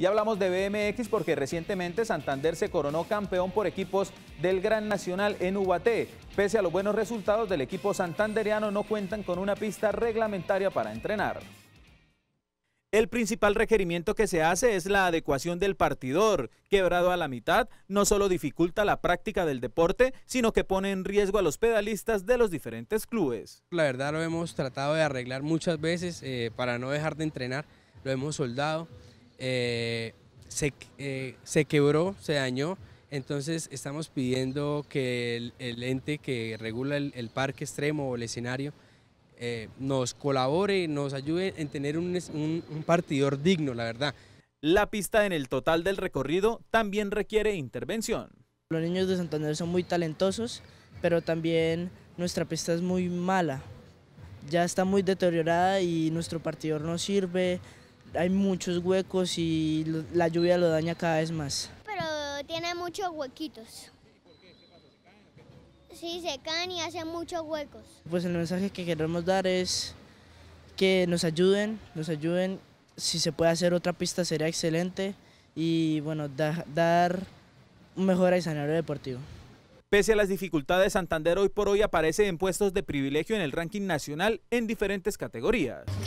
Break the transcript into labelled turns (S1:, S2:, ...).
S1: Y hablamos de BMX porque recientemente Santander se coronó campeón por equipos del Gran Nacional en Ubaté. Pese a los buenos resultados del equipo santanderiano, no cuentan con una pista reglamentaria para entrenar. El principal requerimiento que se hace es la adecuación del partidor. Quebrado a la mitad, no solo dificulta la práctica del deporte, sino que pone en riesgo a los pedalistas de los diferentes clubes.
S2: La verdad lo hemos tratado de arreglar muchas veces eh, para no dejar de entrenar, lo hemos soldado. Eh, se, eh, se, quebró, se dañó. Entonces estamos pidiendo que el, ente que regula el, parque extremo o el escenario eh, nos colabore, nos ayude en tener un, un, un partidor digno, la verdad. La pista en el total del recorrido también requiere intervención.
S3: Los niños de Santander son muy talentosos, pero también nuestra pista es muy mala. Ya está muy deteriorada y nuestro partidor no sirve, hay muchos huecos y la lluvia lo daña cada vez más.
S4: Pero tiene muchos huequitos. Sí, se caen y hacen muchos huecos.
S3: Pues el mensaje que queremos dar es que nos ayuden, nos ayuden. Si se puede hacer otra pista sería excelente y bueno, dar un mejor escenario deportivo.
S1: Pese a las dificultades, Santander hoy por hoy aparece en puestos de privilegio en el ranking nacional en diferentes categorías.